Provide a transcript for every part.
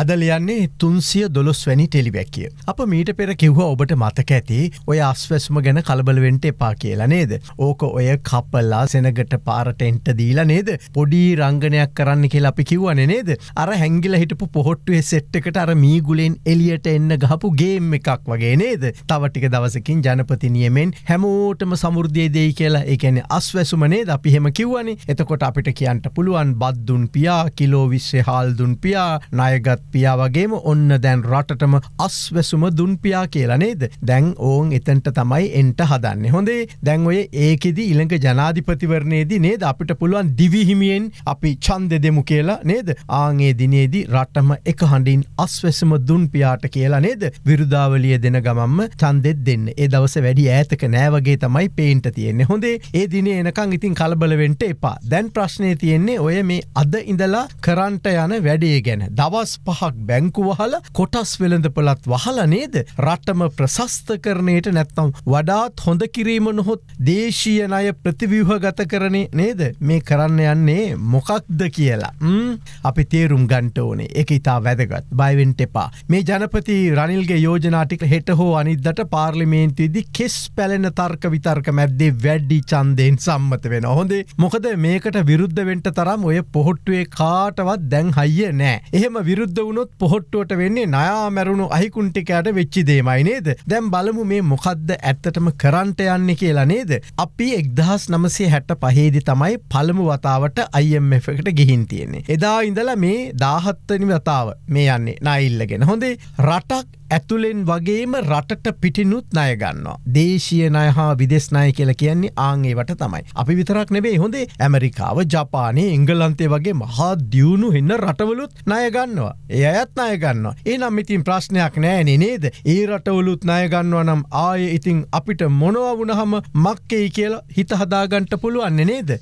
අදලයන්නේ තුන්සිය දොළොස් වැනි ටෙලිවැැකිය. අප මීට පෙර කිව්හ ඔබට මතක ඇති ඔය අස්වැස්ම ගැන කලබලවෙන්ට එපා කියලා නේද. ඕක ඔය කපල්ලා සෙනගට පාරට එන්ට දීලා නේද. පොඩි රංගනයක් කරන්න කියලා අපි කිව්වන නේද. අර හැංගිල හිටපු පොහොට්ටුවේ සෙට්කට අර මීගුලෙන් එලියට එන්න ගහපු ගේම් එකක් වගේ නේද. තවටික දවසකින් ජනපති නියමෙන් හැමෝටම සමුෘදය දෙයි කියලා එකන අස්වැසුමනේ ද අපිහෙම කිව්වනි එතකොට අපිට කියන්ට පුළුවන් බද්දුන් පියා කිලෝවිශ්‍ය හාල්දුන් පියා නයගත් දුම්පියා වගේම ඔන්න දැන් රටටම අස්වැසුම දුන්පියා කියලා නේද දැන් ඕන් එතන්ට තමයි එන්ට හදන්න හොඳේ දැන් ඔය ඒකෙදි ඉළඟ ජනාධිපතිවරණයේදී නේද අපිට පුළුවන් දිවිහිමියෙන් අපි චන්ද දෙමු කියලා නේද ආගේ දිනේදී රටම එක හඬින් අස්වැසම දුන්පියාට කියලා නේද විරුදාවලිය දෙන ගමම්ම චන්දෙත් දෙන්න ඒ දවස වැඩි ඇතක නෑවගේ තමයි පේන්ට තියෙන්නේ හොඳේ ඒ දින එනකං ඉතින් කලබලවෙන්ට එපා දැන් ප්‍රශ්නය තියෙන්නේ ඔය මේ අද ඉඳලා කරන්ට යන වැඩේ ගැන දවස් පහ පහක් බැංකුවහල කොටස් වෙළඳ පළත් වහලනේද රටම ප්‍රශස්ථකරණයට නැත්නම් වඩාත් හොඳ කිරීම නොහොත් දේශීය අය ප්‍රතිවිවහ ගත කරනේ නේද මේ කරන්න යන්නේ මොකක්ද කියලා අපි තේරුම් ගන්ට ඕනේ එක ඉතා වැදගත් බයිවෙන්ට එපා මේ ජනපති රනිල්ගේ යෝජනාටික හෙට හෝ අනිදට පාර්ලිමේන්තුවේදි කෙස් පැලෙන තර්ක විතර්ක මැද්දේ වැඩ්ඩි චන්දයෙන් සම්මත වෙන හොඳේ මොකද මේකට විරුද්ධ වෙන්ට තරම් ඔය පොහොට්ටුවේ කාටවත් දැන් හයිය නෑ එහෙම විරුද්ධ වුණොත් පොහොට්ටුවට වෙන්නේ නයා මැරුණු අහිකුන්ටිකෑට වෙච්චි දේමයි නේද දැම් බලමු මේ මොකක්ද ඇත්තටම කරන්ට යන්න කියලා නේද අපි එක්දහස් නමසේ හැට්ට පහේදි තමයි පළමු වතාවට අයිම්කට ගිහින් තියෙන්නේ. එදා ඉඳල මේ දාහත්තනි වතාව මේ යන්නේ නයිල්ලගෙන හොඳේ රටක් ඇතුළෙන් වගේම රටට පිටිනුත් ණයගන්නවා. දේශීය නය හා විදෙස් ණය කියල කියන්නේ ආංගේවට තමයි. අපි විතරක් නෙබේ හොඳේ ඇමරිකාව ජපානය ඉංගලන්තේ වගේ මහා දියුණු හින්න රටවලුත් ණයගන්නවා. එය ඇත් අය ගන්නවා. ඒනම් ඉතින් ප්‍රශ්නයක් නෑනේ නේද. ඒ රටවලුත් නයගන්නවා නම් ආය ඉතිං අපිට මොනව වුණහම මක්කෙයි කියලා හිතහදාගන්ට පුළුවන්න නේද.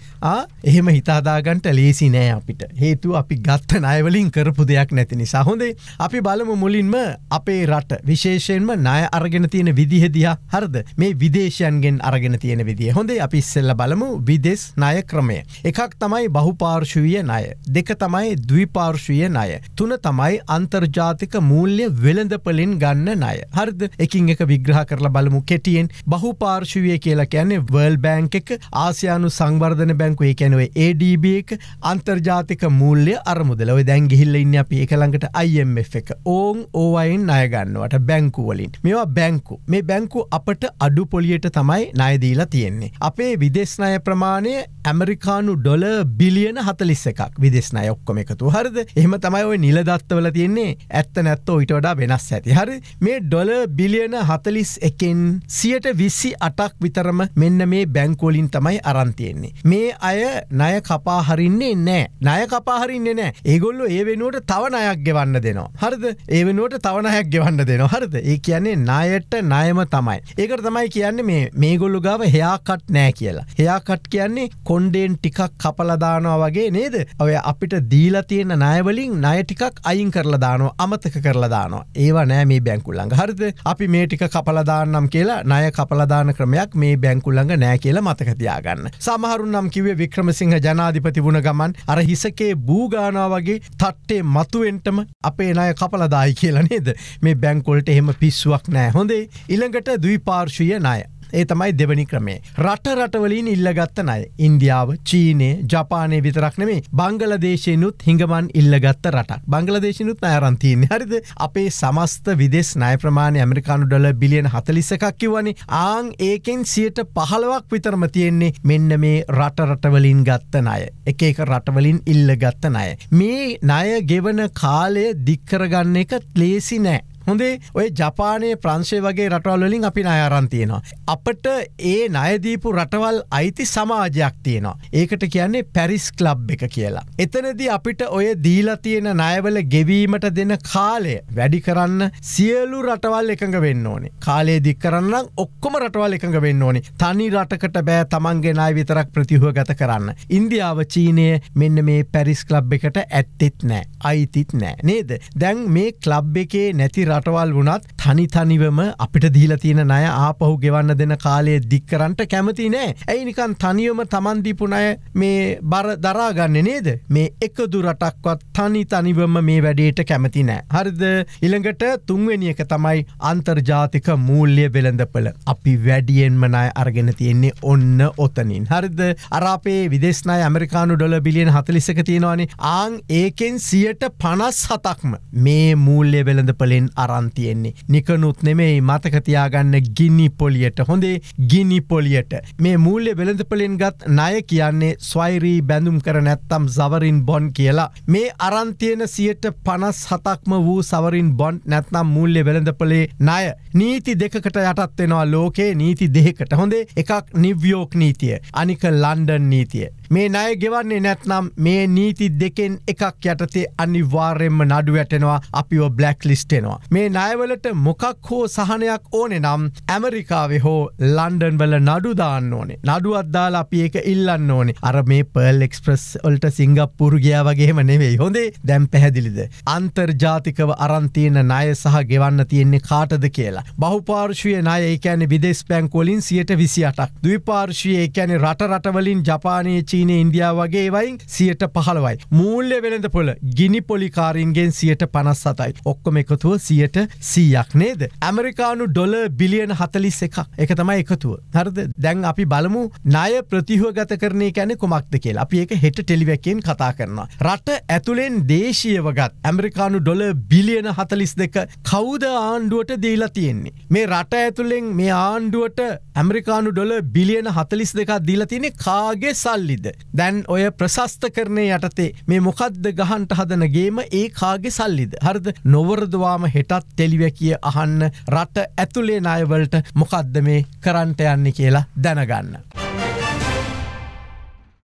එහෙම හිතාදාගන්ට ලේසි නෑ අපිට. හේතු අපි ගත්ත නයවලින් කරපු දෙයක් නැතිනි සහොඳේ. අපි බලමු මුලින්ම අපේ රට විශේෂයෙන්ම නය අරගෙන තියෙන විදිහෙදිහ හරද මේ විදේශයන්ගෙන් අරගෙන තියෙන විදිහ හොඳේ අපි ඉස්සෙල්ල බලමු විදෙස් නය ක්‍රමය. එකක් තමයි බහුපාර්ශවීය නය. දෙක තමයි ද්විපාර්ශවීය නය. තුන තමයි තමයි අන්තර්ජාතික මූල්්‍ය වෙළඳපලින් ගන්න නය. හරිද එකින් එක විග්‍රහ කරලා බලමු කෙටියෙන් බහු පාර්ශවය කියලා කියන්නේ වර්ල් බෑංක එක ආසියානු සංවර්ධන බැංකුවේ කැනවේ ADB එක අන්තර්ජාතික මූල්්‍ය අරමුදලව දැන් ගිහිල්ල ඉන්න අපි එකළඟට IMF එක ඕන් ඕවයින් අයගන්නවට බැංකුවලින් මේවා බැංකු මේ බැංකු අපට අඩු පොලියට තමයි නයදීලා තියෙන්නේ. අපේ විදේශනය ප්‍රමාණය ඇමරිකානු ඩොල බිලියන හතලිස්ස එකක් විදේශනය ඔක්කොම එකතු හරද එහම තමයි ඔය නිලදත්ත අර්ථවල තියෙන්නේ ඇත්ත නැත්තෝ ඉට වඩා වෙනස් ඇති හරි මේ ඩොල බිලියන හතලිස් එකෙන් සියට විස්සි අටක් විතරම මෙන්න මේ බැංකෝලින් තමයි අරන්තියෙන්නේ මේ අය නය කපා හරින්නේ නෑ නය කපාහරින්නේ නෑ ඒගොල්ලො ඒ වෙනුවට තව අයක් ගෙවන්න දෙනවා හරිද ඒ වෙනුවට තවනහයක් ගෙවන්න දෙනවා හරිද ඒ කියන්නේ නායට නයම තමයි ඒකට තමයි කියන්නේ මේ මේගොල්ලු ගාව හයාකට් නෑ කියලා හයාකට් කියන්නේ කොන්්ඩෙන් ටිකක් කපලදානවා වගේ නේද ඔය අපිට දීලා තියෙන නයවලින් නය ටිකක් අයි අයින් කරලදානො අමතක කරලදානො ඒව නෑ මේ බැංකුල්ලඟ හරිද අපි මේටික කපලදානම් කියලා නය කපලදාන ක්‍රමයක් මේ බැංකුල්ලඟ නෑ කියල මතකතියාගන්න සමහරුන්නම් කිවේ වික්‍රමසිංහ ජනාධිපති වුණ ගමන් අර හිසකේ භූගානා වගේ තට්ටේ මතුවෙන්ටම අපේ නය කපලදායි කියලා නේද මේ බැංකොල්ට එහෙම පිස්සුවක් නෑ හොඳේ ඉළඟට දවිපාර්ශය නය ඒ තමයි දෙවනි ක්‍රමේ. රට රටවලින් ඉල්ලගත්ත නය. ඉන්දියාව චීනය ජපානය විතරක්නෙමේ බංගල දේශයනුත් හිඟමන් ඉල්ලගත්ත රට බංගල දේශනුත් අයරන්තීන් හරිද අපේ සමස්ත විදෙස් නය ප්‍රමාණය ඇමරිකානු ඩොල බිලියන හතලිසකක්කිවනි ආං ඒකෙන් සියට පහළවක් විතරම තියෙන්නේ මෙන්න මේ රට රටවලින් ගත්ත නය. එක එක රටවලින් ඉල්ල ගත්ත නය. මේ නය ගෙවන කාලය දික්කරගන්න එක ලේසි නෑ. හොඳේ ඔය ජපානය ප්‍රංශය වගේ රටවල්ලින් අපි අයාරන්තියෙනවා. අපට ඒ නයදීපු රටවල් අයිති සමාජයක් තියෙනවා. ඒකට කියන්නේ පැරිස් කලබ් එක කියලා. එතනදී අපිට ඔය දීලා තියෙන නයවල ගෙවීමට දෙන කාලය වැඩි කරන්න සියලු රටවල් එකඟ වෙන්න ඕනේ. කාලේ දික් කරන්න ඔක්කොම රටවල් එකඟ වෙන්න ඕනේ. තනි රටකට බෑ තමන්ගේ ණය විතරක් ප්‍රතිහුව ගත කරන්න. ඉන්දියාව චීනය මෙන්න මේ පැරිස් කලබ් එකට ඇත්තෙත් නෑ. අයිතිත් නෑ. නේද? දැන් මේ ක්ලබ් එකේ නැති රටවල් වුණත් තනිතනිවම අපිට දීල තියෙන නය ආපහු ගෙවන්න දෙන කාලයේ දික්කරන්ට කැමති නෑ ඇයි නිකන් තනියම තමන්දිපුනය මේ බර දරාගන්න නේද මේ එක දුරටක්වත් තනි තනිවම මේ වැඩේට කැමති නෑ හරිද ඉළඟට තුන්වෙනියක තමයි අන්තර්ජාතික මූල්ලිය වෙළඳපල අපි වැඩියෙන්ම නය අරගෙන තියෙන්නේ ඔන්න ඔතනින් හරිද අරාපේ විදේශනය ඇමරිකානු ඩොල බිලියන හතලිසක තියෙනවානේ ආං ඒකෙන් සියට පනස් හතක්ම මේ මූල්ලය වෙළඳපලෙන් අරන්තියෙන්නේ. නිකනුත් නෙමෙයි මතකතියාගන්න ගිනි පොලියට හොඳේ ගිනි පොලියට. මේ මූල්‍ය වෙළඳපලින් ගත් නය කියන්නේ ස්වෛරී බැඳුම් කර නැත්තම් සවරින් බොන් කියලා. මේ අරන්තියෙන සියට පනස් හතක්ම වූ සවරින් බොන්් නැත්නම් මුල්ලෙ වෙළඳපලේ නය. නීති දෙකට යටත්වෙනවා ලෝකේ නීති දෙකට හොඳේ එකක් නිව්යෝක් නීතිය අනික ලන්ඩන් නීතිය. මේ ණය ගෙවන්නේ නැත්නම් මේ නීති දෙකෙන් එකක් යටතේ අනිවාර්යෙන්ම නඩු වැටෙනවා අපිව බ්ලැක් ලිස්ට් වෙනවා. මේ ණයවලට මොකක් හෝ සහනයක් ඕනේ නම් ඇමරිකාවේ හෝ ලන්ඩන් වල නඩු දාන්න ඕනේ. නඩුවක් දාලා අපි ඒක ඉල්ලන්න ඕනේ. අර මේ පර්ල් එක්ස්ප්‍රස් වලට සිංගප්පූරු ගියා වගේම නෙවෙයි. හොඳේ දැන් පැහැදිලිද? අන්තර්ජාතිකව අරන් තියෙන ණය සහ ගෙවන්න තියෙන්නේ කාටද කියලා. බහුපාර්ශ්වීය ණය ඒ කියන්නේ විදේශ බැංකුවලින් 128ක්. ද්විපාර්ශ්වීය ඒ කියන්නේ රට රටවලින් ජපානයේ චීනය ඉන්දියාව වගේ වයින් සියට පහළවයි. මූල්්‍ය වෙළඳ පොල ගිනි පොලිකාරීන්ගෙන් සියට පනස් සතයි. ඔක්කොම එකතුව සියට සීයක් නේද. ඇමරිකානු ඩොල බිලියන හතලිස් එකක් එක තමයි එකතුව. හරද දැන් අපි බලමු නය ප්‍රතිහව ගත කරනය කැන කොමක්ද කියල අපි එක හෙට ටෙලිවැකෙන් කතා කරනවා. රට ඇතුළෙන් දේශීයවගත් ඇමරිකානු ඩොල බිලියන හතලිස් දෙක කෞද ආණ්ඩුවට දීලා තියෙන්නේ. මේ රට ඇතුළෙන් මේ ආණ්ඩුවට ඇමරිකානු ඩොල බිලියන හතලිස් දෙකක් දීලා තියෙනෙ කාගේ සල්ලිද. නෙමෙයිද. දැන් ඔය ප්‍රශස්ත කරණය යටතේ මේ මොකද්ද ගහන්ට හදනගේම ඒ කාගේ සල්ලිද. හරිද නොවරදවාම හෙටත් තෙලිවැකිය අහන්න රට ඇතුළේ නායවලට මොකද්ද මේ කරන්ට යන්න කියලා දැනගන්න.